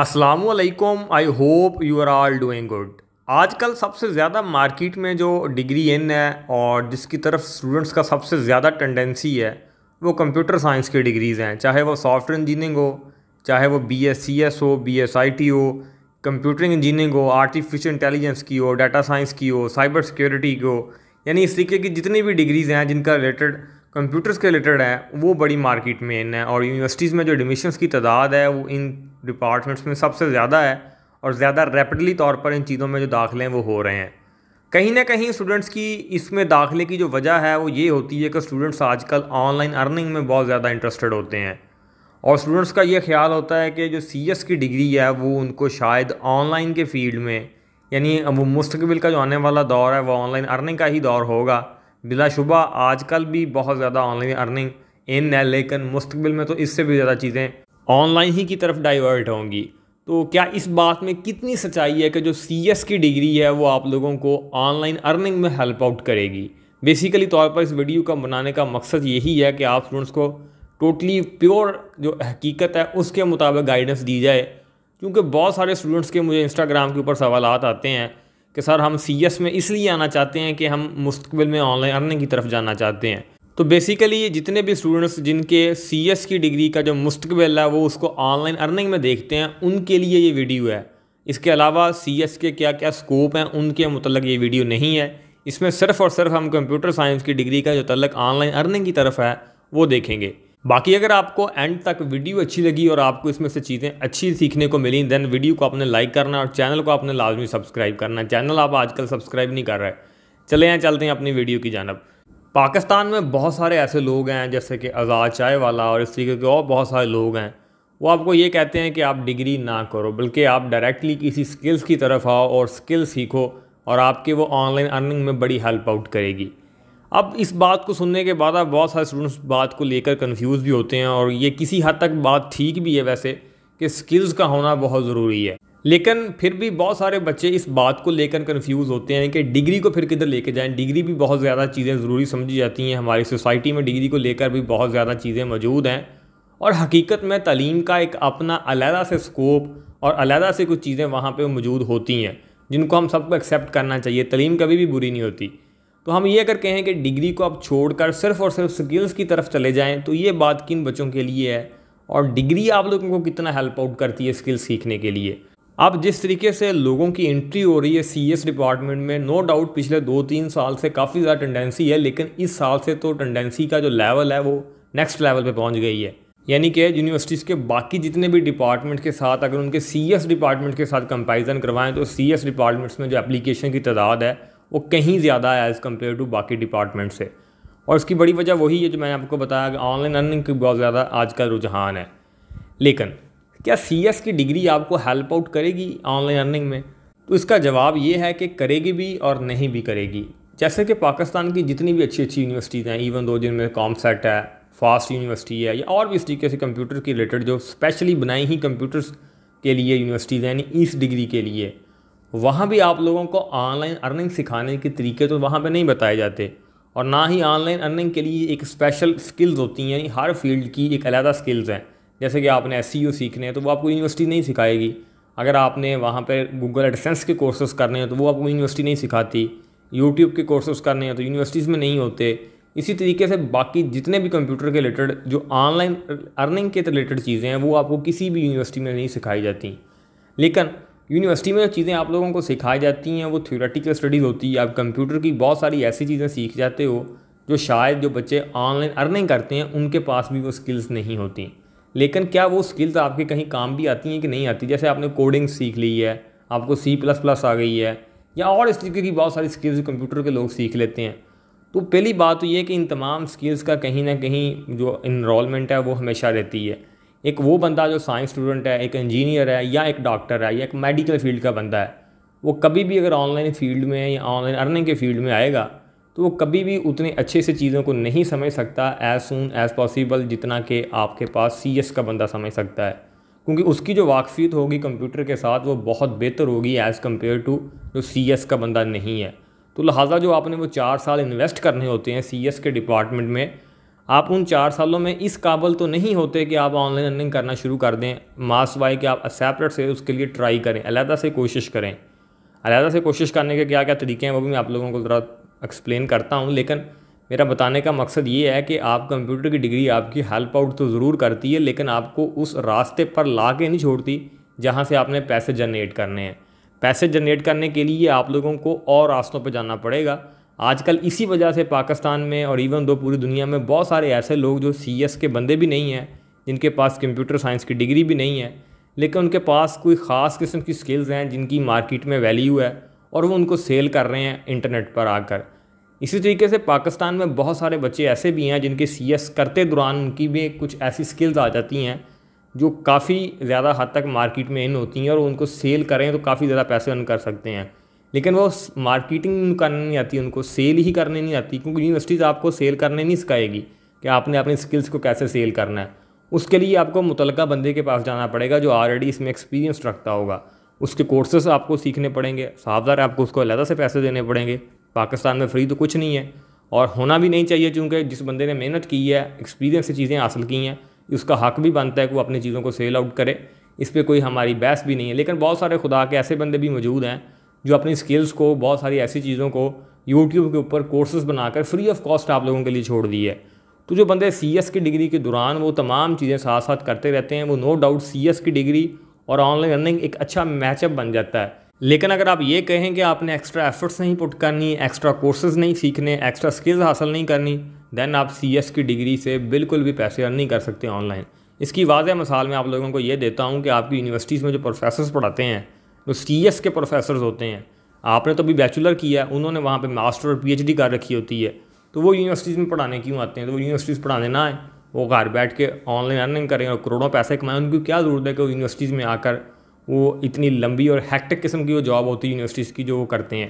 Aslam I hope you are all doing good आजकल सबसे ज़्यादा मार्केट में जो डिग्री इन है और जिसकी तरफ स्टूडेंट्स का सबसे ज़्यादा टेंडेंसी है वो कंप्यूटर साइंस की डिग्रीज़ हैं चाहे वो सॉफ्टवेयर इंजीनियरिंग हो चाहे वो बी एस सी एस हो बी एस आई टी हो कंप्यूटर इंजीनियरिंग हो आर्टिफिशियल इंटेलिजेंस की हो डाटा साइंस की हो साइबर सिक्योरिटी की हो यानी इस तरीके की जितनी भी डिग्रीज़ हैं जिनका रिलेटेड कंप्यूटर्स के रिलेटेड है वो बड़ी मार्केट में इन है और यूनिवर्सिटीज़ में जो एडमिशन्स की तादाद है वो इन डिपार्टमेंट्स में सबसे ज़्यादा है और ज़्यादा रैपिडली तौर पर इन चीज़ों में जो दाखिले हैं वो हो रहे हैं कहीं ना कहीं स्टूडेंट्स की इसमें दाखिले की जो वजह है वो ये होती है कि स्टूडेंट्स आजकल ऑनलाइन अर्निंग में बहुत ज़्यादा इंटरेस्टेड होते हैं और स्टूडेंट्स का ये ख्याल होता है कि जो सी एस की डिग्री है वो उनको शायद ऑनलाइन के फील्ड में यानी अब मुस्तबिल का जो आने वाला दौर है वो ऑनलाइन अर्निंग का ही दौर होगा बिलाशुबा आजकल भी बहुत ज़्यादा ऑनलाइन अर्निंग इन है लेकिन मुस्तबिल में तो इससे भी ज़्यादा चीज़ें ऑनलाइन ही की तरफ डाइवर्ट होंगी तो क्या इस बात में कितनी सच्चाई है कि जो सी एस की डिग्री है वो आप लोगों को ऑनलाइन अर्निंग में हेल्प आउट करेगी बेसिकली तौर पर इस वीडियो का बनाने का मकसद यही है कि आप स्टूडेंट्स को टोटली प्योर जो हकीकत है उसके मुताबिक गाइडेंस दी जाए क्योंकि बहुत सारे स्टूडेंट्स के मुझे इंस्टाग्राम के ऊपर सवाल आते हैं कि सर हम सी एस में इसलिए आना चाहते हैं कि हम मुस्तबिल में ऑनलाइन अर्निंग की तरफ जाना चाहते हैं तो बेसिकली ये जितने भी स्टूडेंट्स जिनके सी एस की डिग्री का जो मुस्तबिल है वो उसको ऑनलाइन अर्निंग में देखते हैं उनके लिए ये वीडियो है इसके अलावा सी एस के क्या क्या स्कोप हैं उनके मतलब ये वीडियो नहीं है इसमें सिर्फ़ और सिर्फ हम कंप्यूटर साइंस की डिग्री का जो तलक ऑनलाइन अर्निंग की तरफ है वो देखेंगे बाकी अगर आपको एंड तक वीडियो अच्छी लगी और आपको इसमें से चीज़ें अच्छी सीखने को मिली देन वीडियो को आपने लाइक करना और चैनल को आपने लाजमी सब्सक्राइब करना चैनल आप आजकल सब्सक्राइब नहीं कर रहे चले हैं चलते हैं अपनी वीडियो की जानब पाकिस्तान में बहुत सारे ऐसे लोग हैं जैसे कि आज़ाद चाय वाला और इस तरीके के और बहुत सारे लोग हैं वो आपको ये कहते हैं कि आप डिग्री ना करो बल्कि आप डायरेक्टली किसी स्किल्स की तरफ आओ और स्किल सीखो और आपके वो ऑनलाइन अर्निंग में बड़ी हेल्प आउट करेगी अब इस बात को सुनने के बाद आप बहुत सारे स्टूडेंट्स बात को लेकर कंफ्यूज भी होते हैं और ये किसी हद तक बात ठीक भी है वैसे कि स्किल्स का होना बहुत ज़रूरी है लेकिन फिर भी बहुत सारे बच्चे इस बात को लेकर कंफ्यूज होते हैं कि डिग्री को फिर किधर लेके जाएं डिग्री भी बहुत ज़्यादा चीज़ें ज़रूरी समझी जाती हैं हमारी सोसाइटी में डिग्री को लेकर भी बहुत ज़्यादा चीज़ें मौजूद हैं और हकीकत में तलीम का एक अपना अलहदा से स्कोप और अलहदा से कुछ चीज़ें वहाँ पर मौजूद होती हैं जिनको हम सबको एक्सेप्ट करना चाहिए तलीम कभी भी बुरी नहीं होती तो हम ये अगर कहें कि डिग्री को आप छोड़कर सिर्फ और सिर्फ स्किल्स की तरफ चले जाएँ तो ये बात किन बच्चों के लिए है और डिग्री आप लोगों को कितना हेल्प आउट करती है स्किल्स सीखने के लिए अब जिस तरीके से लोगों की एंट्री हो रही है सीएस डिपार्टमेंट में नो डाउट पिछले दो तीन साल से काफ़ी ज़्यादा टेंडेंसी है लेकिन इस साल से तो टेंडेंसी का जो लेवल है वो नेक्स्ट लेवल पर पहुँच गई है यानी कि यूनिवर्सिटीज़ के बाकी जितने भी डिपार्टमेंट के साथ अगर उनके एस डिपार्टमेंट के साथ कंपेरिजन करवाएं तो एस डिपार्टमेंट्स में जो एप्लीकेशन की तादाद है वो कहीं ज़्यादा है एज़ कम्पेयर टू बाकी डिपार्टमेंट से और इसकी बड़ी वजह वही है जो मैंने आपको बताया कि ऑनलाइन अर्निंग की बहुत ज़्यादा आज का रुझान है लेकिन क्या सी एस की डिग्री आपको हेल्प आउट करेगी ऑनलाइन अर्निंग में तो इसका जवाब ये है कि करेगी भी और नहीं भी करेगी जैसे कि पाकिस्तान की जितनी भी अच्छी अच्छी यूनिवर्सिटीज़ हैं इवन दो जिनमें कॉमसेट है फास्ट यूनिवर्सिटी है या और भी इस तरीके से कंप्यूटर के रिलेटेड जो स्पेशली बनाई ही कंप्यूटर्स के लिए यूनिवर्सिटीज़ हैं यानी इस डिग्री के लिए वहाँ भी आप लोगों को ऑनलाइन अर्निंग सिखाने के तरीके तो वहाँ पे नहीं बताए जाते और ना ही ऑनलाइन अर्निंग के लिए एक स्पेशल स्किल्स होती हैं यानी हर फील्ड की एक अलहदा स्किल्स हैं जैसे कि आपने एस e सीखने हैं तो वो आपको यूनिवर्सिटी नहीं सिखाएगी अगर आपने वहाँ पर गूगल एडसेंस के कोर्सेज़ करने हैं तो वो आपको यूनिवर्सिटी नहीं सिखाती यूट्यूब के कोर्सेज़ करने हैं तो यूनिवर्सिटीज़ में नहीं होते इसी तरीके से बाकी जितने भी कंप्यूटर के रिलेटेड जो ऑनलाइन अर्निंग के रिलेटेड चीज़ें हैं वो आपको किसी भी यूनिवर्सिटी में नहीं सिखाई जाती लेकिन यूनिवर्सिटी में जो चीज़ें आप लोगों को सिखाई जाती हैं वो थ्योरेटिकल स्टडीज़ होती है आप कंप्यूटर की बहुत सारी ऐसी चीज़ें सीख जाते हो जो शायद जो बच्चे ऑनलाइन अर्निंग करते हैं उनके पास भी वो स्किल्स नहीं होती लेकिन क्या वो स्किल्स आपके कहीं काम भी आती हैं कि नहीं आती जैसे आपने कोडिंग सीख ली है आपको सी प्लस प्लस आ गई है या और इस तरीके की बहुत सारी स्किल्स कंप्यूटर के लोग सीख लेते हैं तो पहली बात तो ये कि इन तमाम स्किल्स का कहीं ना कहीं जो इनरोलमेंट है वो हमेशा रहती है एक वो बंदा जो साइंस स्टूडेंट है एक इंजीनियर है या एक डॉक्टर है या एक मेडिकल फील्ड का बंदा है वो कभी भी अगर ऑनलाइन फील्ड में या ऑनलाइन अर्निंग के फील्ड में आएगा तो वो कभी भी उतने अच्छे से चीज़ों को नहीं समझ सकता एज़ सुन एज़ पॉसिबल जितना कि आपके पास सी एस का बंदा समझ सकता है क्योंकि उसकी जो वाकफियत होगी कंप्यूटर के साथ वो बहुत बेहतर होगी एज़ कम्पेयर टू जो सी एस का बंदा नहीं है तो लिहाजा जो आपने वो चार साल इन्वेस्ट करने होते हैं सी एस के डिपार्टमेंट में आप उन चार सालों में इस काबल तो नहीं होते कि आप ऑनलाइन अर्निंग करना शुरू कर दें मास वाई कि आप सेपरेट से उसके लिए ट्राई करें अलहदा से कोशिश करें अलहदा से कोशिश करने के क्या क्या तरीके हैं वो भी मैं आप लोगों को ज़रा एक्सप्लेन करता हूँ लेकिन मेरा बताने का मकसद ये है कि आप कंप्यूटर की डिग्री आपकी हेल्प आउट तो ज़रूर करती है लेकिन आपको उस रास्ते पर ला के नहीं छोड़ती जहाँ से आपने पैसे जनरेट करने हैं पैसे जनरेट करने के लिए आप लोगों को और रास्तों पर जाना पड़ेगा आजकल इसी वजह से पाकिस्तान में और इवन दो पूरी दुनिया में बहुत सारे ऐसे लोग जो सी के बंदे भी नहीं हैं जिनके पास कंप्यूटर साइंस की डिग्री भी नहीं है लेकिन उनके पास कोई ख़ास किस्म की स्किल्स हैं जिनकी मार्केट में वैल्यू है और वो उनको सेल कर रहे हैं इंटरनेट पर आकर इसी तरीके से पाकिस्तान में बहुत सारे बच्चे ऐसे भी हैं जिनके सी करते दौरान उनकी भी कुछ ऐसी स्किल्स आ जाती हैं जो काफ़ी ज़्यादा हद तक मार्केट में इन होती हैं और उनको सेल करें तो काफ़ी ज़्यादा पैसे अर्न कर सकते हैं लेकिन वो मार्केटिंग करनी नहीं आती उनको सेल ही करने नहीं आती क्योंकि यूनिवर्सिटीज़ आपको सेल करने नहीं सिखाएगी कि आपने अपने स्किल्स को कैसे सेल करना है उसके लिए आपको मुतल बंदे के पास जाना पड़ेगा जो ऑलरेडी इसमें एक्सपीरियंस रखता होगा उसके कोर्सेस आपको सीखने पड़ेंगे साहबदार आपको उसको अलहदा से पैसे देने पड़ेंगे पाकिस्तान में फ्री तो कुछ नहीं है और होना भी नहीं चाहिए चूँकि जिस बंदे ने मेहनत की है एक्सपीरियंस से चीज़ें हासिल की हैं उसका हक भी बनता है कि वो अपनी चीज़ों को सेल आउट करे इस पर कोई हमारी बहस भी नहीं है लेकिन बहुत सारे खुदा के ऐसे बंदे भी मौजूद हैं जो अपनी स्किल्स को बहुत सारी ऐसी चीज़ों को यूट्यूब के ऊपर कोर्सेज बनाकर फ्री ऑफ कॉस्ट आप लोगों के लिए छोड़ दी है तो जो बंदे सी एस की डिग्री के दौरान वो तमाम चीज़ें साथ साथ करते रहते हैं वो नो डाउट सी एस की डिग्री और ऑनलाइन रनिंग एक अच्छा मैचअप बन जाता है लेकिन अगर आप ये कहें कि आपने एक्स्ट्रा एफर्ट्स नहीं पुट करनी एक्स्ट्रा कोर्सेज नहीं सीखने एक्स्ट्रा स्किल्स हासिल नहीं करनी दैन आप सी एस की डिग्री से बिल्कुल भी पैसे अर्न नहीं कर सकते ऑनलाइन इसकी वाजह मिसाल मैं आप लोगों को ये देता हूँ कि आपकी यूनिवर्सिटीज़ में जो प्रोफेसर्स पढ़ाते हैं जो सी एस के प्रोफेसर होते हैं आपने तो अभी बैचलर किया है उन्होंने वहाँ पर मास्टर और डी कर रखी होती है तो वो यूनिवर्सिटीज़ में पढ़ाने क्यों आते हैं तो वो यूनिवर्सिटीज़ पढ़ाने ना आए वो घर बैठ के ऑनलाइन अर्निंग करें और करोड़ों पैसे कमाएं उनकी क्या ज़रूरत है कि वो यूनिवर्सिटीज़ में आकर वो इतनी लंबी और हैक्टिक किस्म की वो जॉब होती है यूनिवर्सिटीज़ की जो वो करते हैं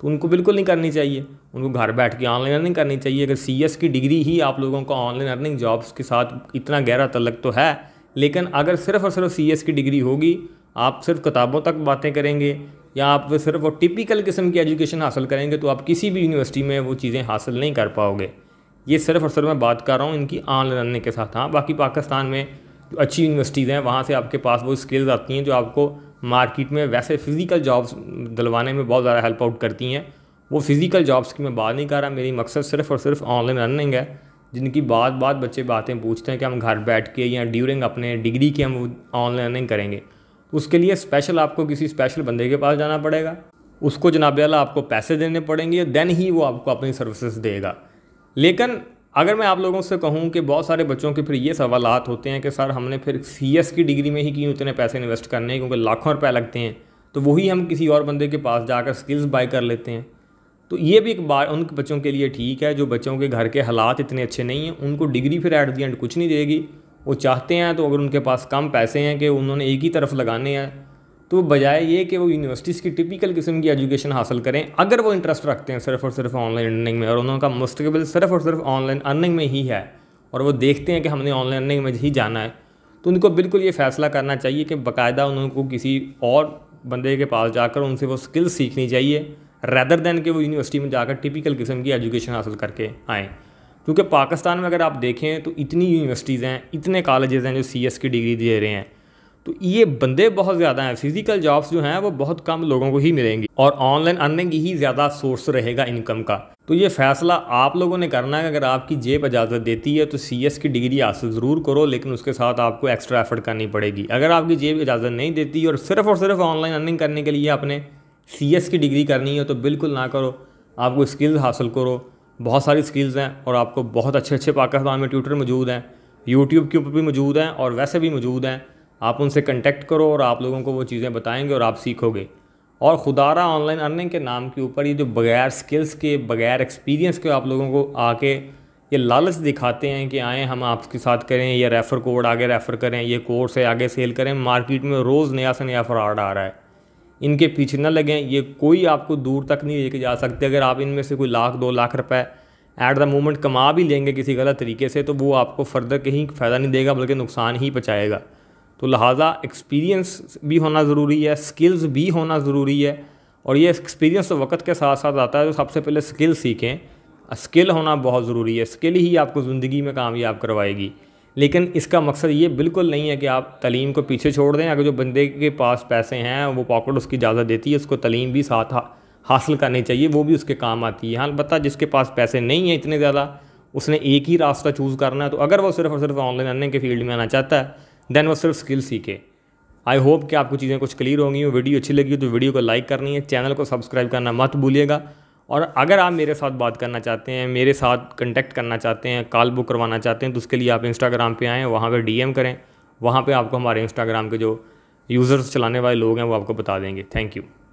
तो उनको बिल्कुल नहीं करनी चाहिए उनको घर बैठ के ऑनलाइन अर्निंग करनी चाहिए अगर सी एस की डिग्री ही आप लोगों को ऑनलाइन अर्निंग जॉब्स के साथ इतना गहरा तलक तो है लेकिन अगर सिर्फ और सिर्फ सी एस की डिग्री होगी आप सिर्फ किताबों तक बातें करेंगे या आप सिर्फ वो टिपिकल किस्म की एजुकेशन हासिल करेंगे तो आप किसी भी यूनिवर्सिटी में वो चीज़ें हासिल नहीं कर पाओगे ये सिर्फ और सिर्फ मैं बात कर रहा हूँ इनकी आन लड़ने के साथ हाँ बाकी पाकिस्तान में जो अच्छी यूनिवर्सिटीज़ हैं वहाँ से आपके पास वो स्किल्स आती हैं जो आपको मार्केट में वैसे फ़िज़िकल जॉब्स दिलवाने में बहुत ज़्यादा हेल्प आउट करती हैं वो फ़िज़िकल जॉब्स की मैं बात नहीं कर रहा मेरी मकसद सिर्फ और सिर्फ ऑनलाइन रनिंग है जिनकी बात बात बच्चे बातें पूछते हैं कि हम घर बैठ के या ड्यूरिंग अपने डिग्री के हम ऑनलाइन रनिंग करेंगे उसके लिए स्पेशल आपको किसी स्पेशल बंदे के पास जाना पड़ेगा उसको जनाब अला आपको पैसे देने पड़ेंगे देन ही वो आपको अपनी सर्विसेज देगा लेकिन अगर मैं आप लोगों से कहूँ कि बहुत सारे बच्चों के फिर ये सवाल होते हैं कि सर हमने फिर सी की डिग्री में ही क्यों इतने पैसे इन्वेस्ट करने हैं क्योंकि लाखों रुपये लगते हैं तो वही हम किसी और बंदे के पास जाकर स्किल्स बाय कर लेते हैं तो ये भी एक बार उन बच्चों के लिए ठीक है जो बच्चों के घर के हालात इतने अच्छे नहीं हैं उनको डिग्री फिर एट दी एंड कुछ नहीं देगी वो चाहते हैं तो अगर उनके पास कम पैसे हैं कि उन्होंने एक ही तरफ लगाने हैं तो बजाय ये कि वो यूनिवर्सिटीज़ की टिपिकल किस्म की एजुकेशन हासिल करें अगर वो इंटरेस्ट रखते हैं सिर्फ और सिर्फ ऑनलाइन अर्निंग में और उनका मुस्तबिल सिर्फ और सिर्फ ऑनलाइन अर्निंग में ही है और वो देखते हैं कि हमने ऑनलाइन अर्निंग में ही जाना है तो उनको बिल्कुल ये फैसला करना चाहिए कि बाकायदा उनको किसी और बंदे के पास जाकर उनसे वो स्किल्स सीखनी चाहिए रैदर दैन कि वो यूनिवर्सिटी में जाकर टिपिकल किस्म की एजुकेशन हासिल करके आएँ क्योंकि पाकिस्तान में अगर आप देखें तो इतनी यूनिवर्सिटीज़ हैं इतने कॉलेजेस हैं जो सी की डिग्री दे रहे हैं तो ये बंदे बहुत ज़्यादा हैं फिज़िकल जॉब्स जो हैं वो बहुत कम लोगों को ही मिलेंगी और ऑनलाइन अर्निंग ही ज़्यादा सोर्स रहेगा इनकम का तो ये फैसला आप लोगों ने करना है अगर आपकी जेब इजाज़त देती है तो सी की डिग्री हासिल ज़रूर करो लेकिन उसके साथ आपको एक्स्ट्रा एफर्ट करनी पड़ेगी अगर आपकी जेब इजाज़त नहीं देती और सिर्फ़ और सिर्फ ऑनलाइन अर्निंग करने के लिए आपने सी की डिग्री करनी है तो बिल्कुल ना करो आपको स्किल्स हासिल करो बहुत सारी स्किल्स हैं और आपको बहुत अच्छे अच्छे पाकिस्तान में ट्यूटर मौजूद हैं यूट्यूब के ऊपर भी मौजूद हैं और वैसे भी मौजूद हैं आप उनसे कंटेक्ट करो और आप लोगों को वो चीज़ें बताएंगे और आप सीखोगे और खुदारा ऑनलाइन अर्निंग के नाम के ऊपर ये जो बगैर स्किल्स के बगैर एक्सपीरियंस के आप लोगों को आके ये लालच दिखाते हैं कि आएँ हम आपके साथ करें या रेफ़र कोड आगे रेफ़र करें ये कोर्स है आगे सेल करें मार्केट में रोज़ नया से नया फ्रॉड आ रहा है इनके पीछे ना लगें ये कोई आपको दूर तक नहीं लेके जा सकते अगर आप इनमें से कोई लाख दो लाख रुपए एट द मोमेंट कमा भी लेंगे किसी गलत तरीके से तो वो आपको फर्दर कहीं फ़ायदा नहीं देगा बल्कि नुकसान ही पहुँचाएगा तो लिहाजा एक्सपीरियंस भी होना ज़रूरी है स्किल्स भी होना ज़रूरी है और ये एक्सपीरियंस तो वक्त के साथ साथ आता है तो सबसे पहले स्किल सीखें स्किल होना बहुत ज़रूरी है स्किल ही आपको ज़िंदगी में कामयाब करवाएगी लेकिन इसका मकसद ये बिल्कुल नहीं है कि आप तलीम को पीछे छोड़ दें अगर जो बंदे के पास पैसे हैं वो पॉकेट उसकी इजाज़त देती है उसको तलीम भी साथ हा, हासिल करनी चाहिए वो भी उसके काम आती है हाँ अलबत्त जिसके पास पैसे नहीं हैं इतने ज़्यादा उसने एक ही रास्ता चूज़ करना है तो अगर वो सिर्फ और सिर्फ ऑनलाइन अर्निंग के फील्ड में आना चाहता है दैन वो सिर्फ स्किल सीखे आई होप कि आपको चीज़ें कुछ क्लियर होंगी वीडियो अच्छी लगी हो तो वीडियो को लाइक करनी है चैनल को सब्सक्राइब करना मत भूलिएगा और अगर आप मेरे साथ बात करना चाहते हैं मेरे साथ कंटेक्ट करना चाहते हैं कॉल बुक करवाना चाहते हैं तो उसके लिए आप इंस्टाग्राम पे आएँ वहाँ पर डी करें वहाँ पर आपको हमारे इंस्टाग्राम के जो यूज़र्स चलाने वाले लोग हैं वो आपको बता देंगे थैंक यू